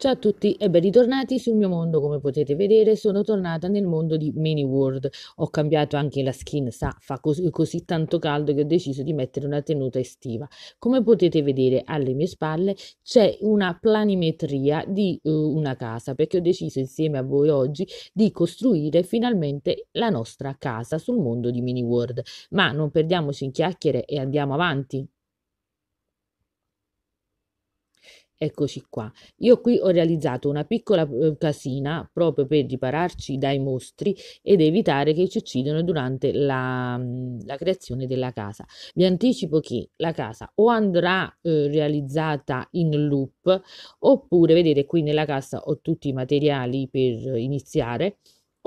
Ciao a tutti e ben ritornati sul mio mondo, come potete vedere sono tornata nel mondo di Mini World, ho cambiato anche la skin, sa, fa così, così tanto caldo che ho deciso di mettere una tenuta estiva. Come potete vedere alle mie spalle c'è una planimetria di uh, una casa, perché ho deciso insieme a voi oggi di costruire finalmente la nostra casa sul mondo di Mini World. Ma non perdiamoci in chiacchiere e andiamo avanti. Eccoci qua. Io qui ho realizzato una piccola eh, casina proprio per ripararci dai mostri ed evitare che ci uccidano durante la, mm, la creazione della casa. Vi anticipo che la casa o andrà eh, realizzata in loop oppure vedete qui nella cassa ho tutti i materiali per iniziare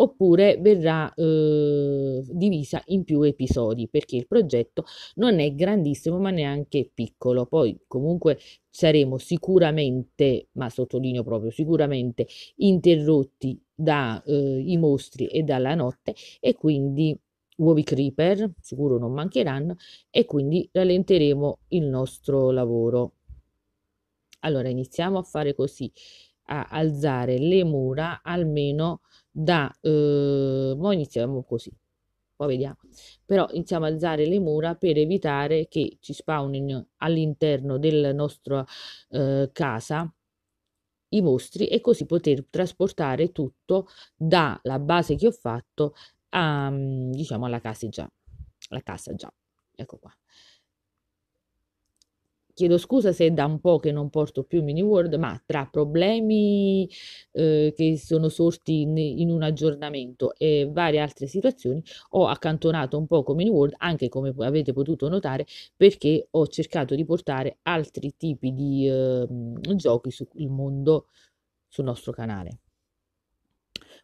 oppure verrà eh, divisa in più episodi perché il progetto non è grandissimo ma neanche piccolo. Poi comunque saremo sicuramente, ma sottolineo proprio sicuramente, interrotti dai eh, mostri e dalla notte e quindi uovi creeper sicuro non mancheranno e quindi rallenteremo il nostro lavoro. Allora iniziamo a fare così, a alzare le mura almeno da eh, noi iniziamo così poi vediamo però iniziamo a alzare le mura per evitare che ci spawnino all'interno della nostra eh, casa i mostri e così poter trasportare tutto dalla base che ho fatto a diciamo alla casa già la casa già ecco qua chiedo scusa se è da un po' che non porto più Mini World, ma tra problemi eh, che sono sorti in, in, un aggiornamento e varie altre situazioni, ho accantonato un poco Mini World, anche come avete potuto notare, perché ho cercato di portare altri tipi di eh, giochi sul mondo sul nostro canale.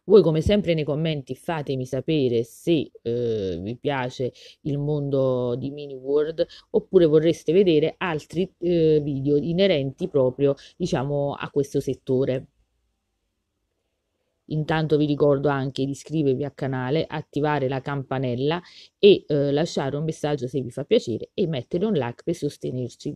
Voi come sempre nei commenti fatemi sapere se eh, vi piace il mondo di Mini World oppure vorreste vedere altri eh, video inerenti proprio diciamo a questo settore. Intanto vi ricordo anche di iscrivervi al canale, attivare la campanella e eh, lasciare un messaggio se vi fa piacere e mettere un like per sostenerci.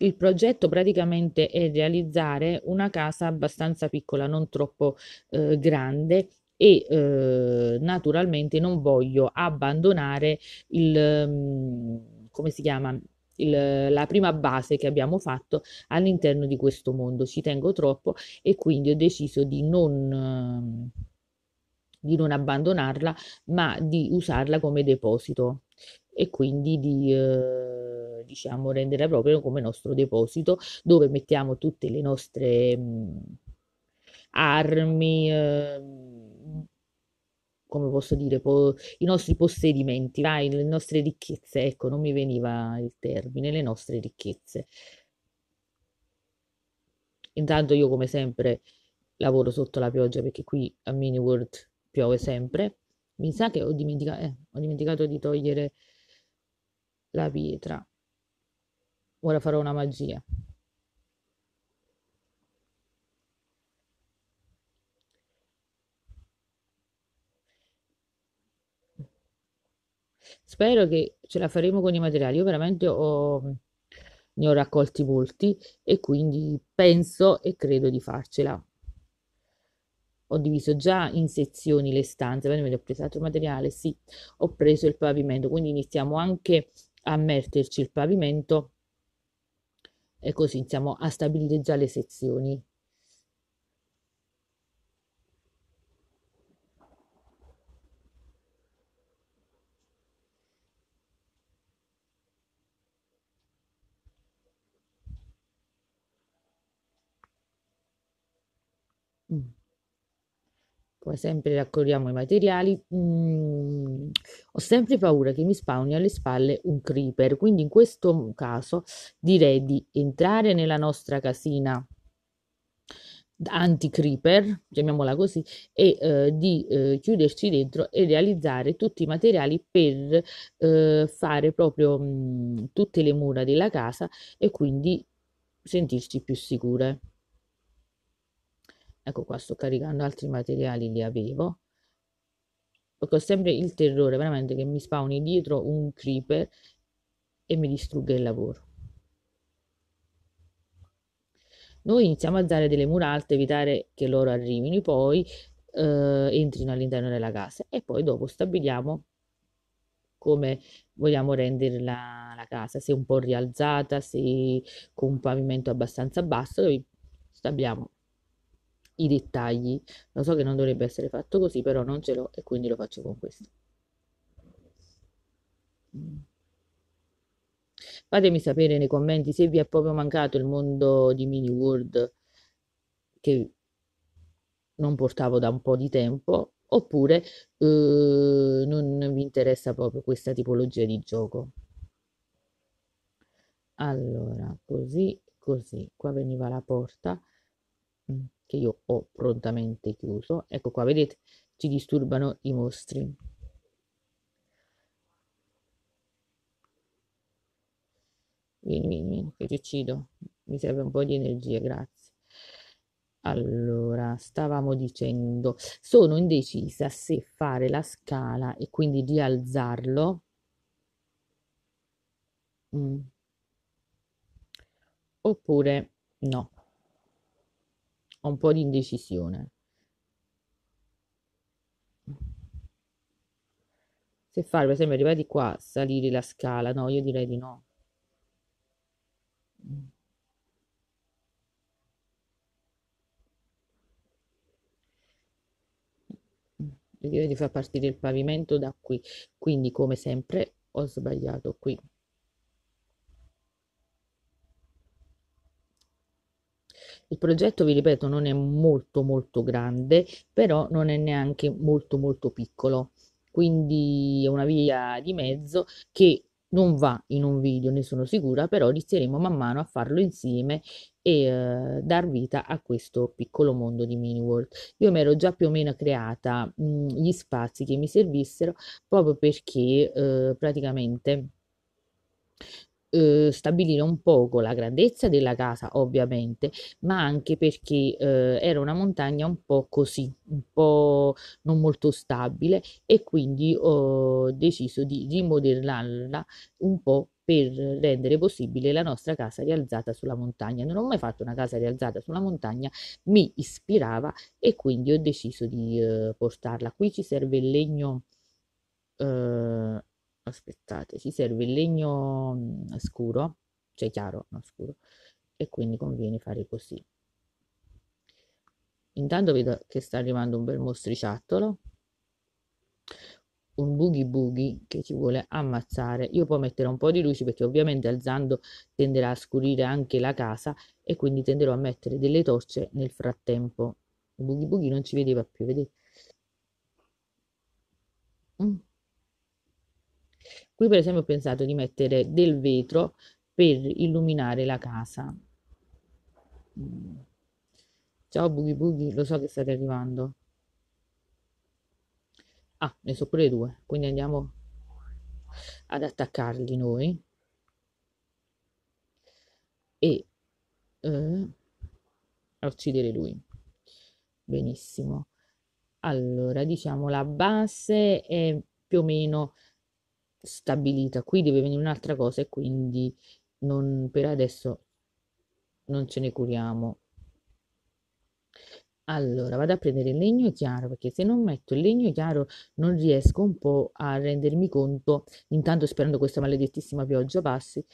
il progetto praticamente è realizzare una casa abbastanza piccola, non troppo eh, grande e eh, naturalmente non voglio abbandonare il, mm, come si chiama, il, la prima base che abbiamo fatto all'interno di questo mondo. Ci tengo troppo e quindi ho deciso di non, ehm, di non abbandonarla, ma di usarla come deposito e quindi di eh, diciamo rendere proprio come nostro deposito dove mettiamo tutte le nostre mh, mm, armi eh, come posso dire, po- i nostri possedimenti, vai, le nostre ricchezze, ecco, non mi veniva il termine, le nostre ricchezze. Intanto io come sempre lavoro sotto la pioggia perché qui a Mini World piove sempre. Mi sa che ho dimenticato, eh, ho dimenticato di togliere la pietra. Ora farò una magia. Spero che ce la faremo con i materiali. Io veramente ho, ne ho raccolti molti e quindi penso e credo di farcela. Ho diviso già in sezioni le stanze, quindi ho preso altro materiale, sì, ho preso il pavimento, quindi iniziamo anche a metterci il pavimento e così iniziamo a stabilire già le sezioni come sempre raccogliamo i materiali, mm, ho sempre paura che mi spawni alle spalle un creeper, quindi in questo caso direi di entrare nella nostra casina anti-creeper, chiamiamola così, e eh, di eh, chiuderci dentro e realizzare tutti i materiali per eh, fare proprio mh, mm, tutte le mura della casa e quindi sentirci più sicure ecco qua sto caricando altri materiali li avevo perché ho sempre il terrore veramente che mi spawni dietro un creeper e mi distrugga il lavoro noi iniziamo a dare delle mura alte evitare che loro arrivino poi eh, entrino all'interno della casa e poi dopo stabiliamo come vogliamo rendere la, la, casa, se un po' rialzata, se con un pavimento abbastanza basso, stabiliamo i dettagli. Lo so che non dovrebbe essere fatto così, però non ce l'ho e quindi lo faccio con questo. Fatemi sapere nei commenti se vi è proprio mancato il mondo di Mini World che non portavo da un po' di tempo oppure eh, non vi interessa proprio questa tipologia di gioco. Allora, così, così, qua veniva la porta. Mm che io ho prontamente chiuso. Ecco qua, vedete, ci disturbano i mostri. Vieni, vieni, vieni, che ti uccido. Mi serve un po' di energia, grazie. Allora, stavamo dicendo, sono indecisa se fare la scala e quindi rialzarlo. Mm. Oppure no ho un po' di indecisione. Se fare, per esempio, arrivare di qua, salire la scala, no, io direi di no. Io direi di far partire il pavimento da qui, quindi come sempre ho sbagliato qui. Il progetto, vi ripeto, non è molto molto grande, però non è neanche molto molto piccolo. Quindi è una via di mezzo che non va in un video, ne sono sicura, però inizieremo man mano a farlo insieme e eh, dar vita a questo piccolo mondo di mini world. Io mi ero già più o meno creata mh, mm, gli spazi che mi servissero proprio perché eh, praticamente eh, stabilire un poco la grandezza della casa, ovviamente, ma anche perché eh, era una montagna un po' così, un po' non molto stabile e quindi ho deciso di rimodellarla un po' per rendere possibile la nostra casa rialzata sulla montagna. Non ho mai fatto una casa rialzata sulla montagna, mi ispirava e quindi ho deciso di eh, portarla. Qui ci serve il legno eh, aspettate, ci serve il legno mm, scuro, cioè chiaro, non scuro, e quindi conviene fare così. Intanto vedo che sta arrivando un bel mostriciattolo, un boogie boogie che ci vuole ammazzare. Io poi metterò un po' di luci perché ovviamente alzando tenderà a scurire anche la casa e quindi tenderò a mettere delle torce nel frattempo. Il boogie boogie non ci vedeva più, vedete? Mm. Qui per esempio ho pensato di mettere del vetro per illuminare la casa. Mm. Ciao Bughi Bughi, lo so che state arrivando. Ah, ne so pure due, quindi andiamo ad attaccarli noi. E eh, a uccidere lui. Benissimo. Allora, diciamo la base è più o meno stabilita. Qui deve venire un'altra cosa e quindi non, per adesso non ce ne curiamo. Allora, vado a prendere il legno chiaro perché se non metto il legno chiaro non riesco un po' a rendermi conto, intanto sperando questa maledettissima pioggia passi,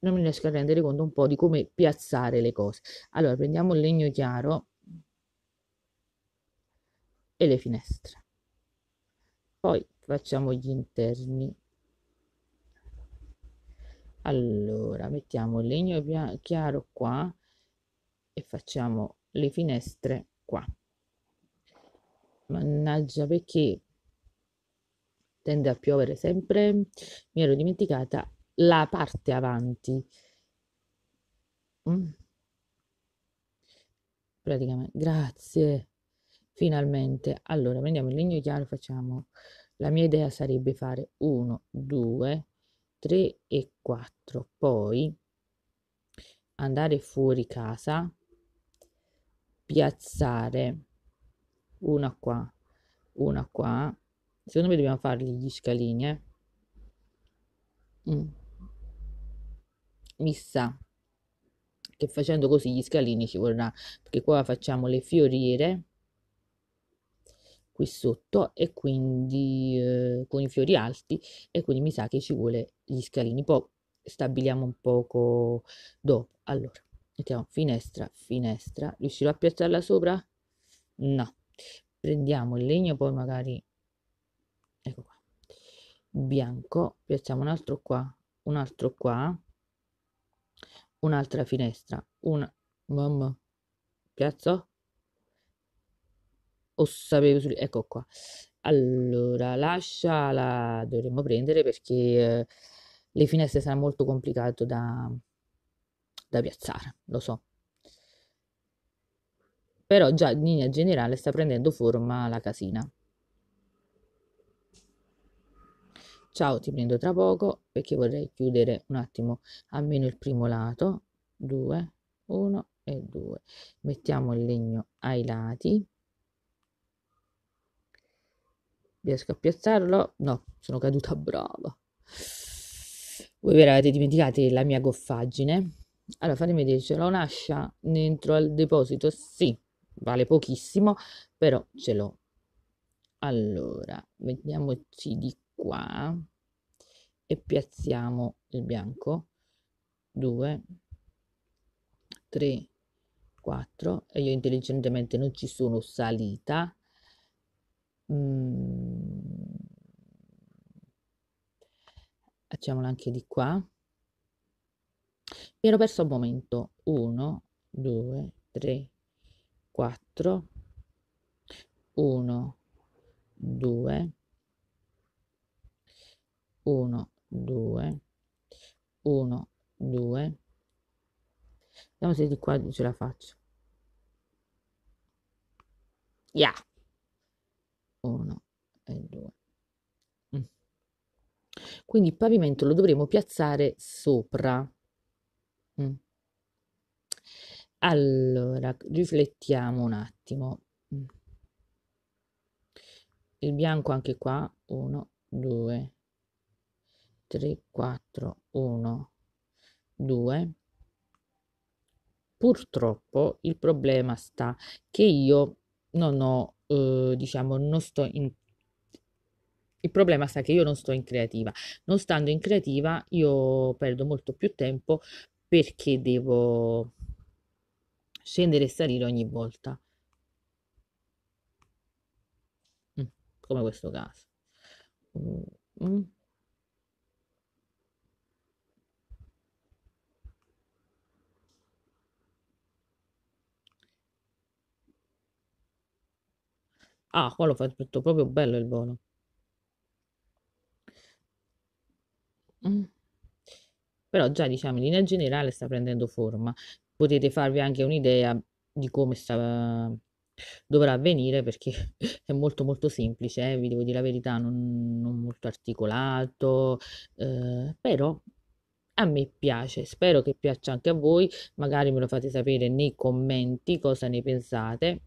non mi riesco a rendere conto un po' di come piazzare le cose. Allora, prendiamo il legno chiaro e le finestre. Poi facciamo gli interni allora mettiamo il legno chiaro qua e facciamo le finestre qua mannaggia perché tende a piovere sempre mi ero dimenticata la parte avanti mm. praticamente grazie finalmente allora prendiamo il legno chiaro facciamo la mia idea sarebbe fare 1, 2, 3 e 4, poi andare fuori casa, piazzare una qua, una qua. Secondo me dobbiamo fargli gli scalini, eh. Mm. Mi sa che facendo così gli scalini ci vorrà, perché qua facciamo le fioriere qui sotto e quindi eh, con i fiori alti e quindi mi sa che ci vuole gli scalini poi stabiliamo un poco dopo allora mettiamo finestra finestra riuscirò a piazzarla sopra no prendiamo il legno poi magari ecco qua bianco piazziamo un altro qua un altro qua un'altra finestra una mamma piazzo o sapevo sul... ecco qua allora l'ascia la dovremmo prendere perché eh, le finestre saranno molto complicato da, da piazzare lo so però già in linea generale sta prendendo forma la casina ciao ti prendo tra poco perché vorrei chiudere un attimo almeno il primo lato 2 1 e 2 mettiamo il legno ai lati Riesco a piazzarlo? No, sono caduta brava. Voi ve l'avete dimenticati la mia goffaggine? Allora fatemi vedere, ce l'ho un'ascia dentro al deposito? Sì, vale pochissimo, però ce l'ho. Allora, mettiamoci di qua e piazziamo il bianco. 2, 3, 4 e io intelligentemente non ci sono salita. Mm. facciamola anche di qua mi ero perso un momento 1 2 3 4 1 2 1 2 1 2 vediamo se di qua ce la faccio yeah 1 e 2 quindi il pavimento lo dovremo piazzare sopra. Mm. Allora, riflettiamo un attimo. Mm. Il bianco anche qua, 1, 2, 3, 4, 1, 2. Purtroppo il problema sta che io non ho, eh, diciamo, non sto in il problema sta che io non sto in creativa, non stando in creativa io perdo molto più tempo perché devo scendere e salire ogni volta, mm, come questo caso. Mm, mm. Ah, qua l'ho fatto proprio bello il volo. Mm. Però già diciamo in linea generale sta prendendo forma. Potete farvi anche un'idea di come sta, dovrà avvenire perché è molto molto semplice, eh, vi devo dire la verità, non, non molto articolato, eh, però a me piace, spero che piaccia anche a voi, magari me lo fate sapere nei commenti cosa ne pensate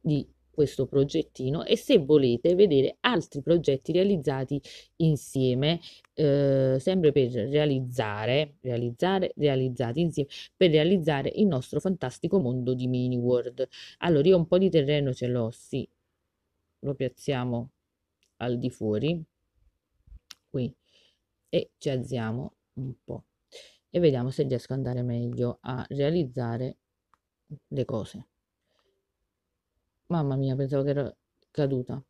di questo progettino e se volete vedere altri progetti realizzati insieme eh, sempre per realizzare realizzare realizzati insieme per realizzare il nostro fantastico mondo di mini world allora io un po di terreno ce l'ho sì lo piazziamo al di fuori qui e ci alziamo un po' e vediamo se riesco ad andare meglio a realizzare le cose Mamma mia, pensavo che era caduta.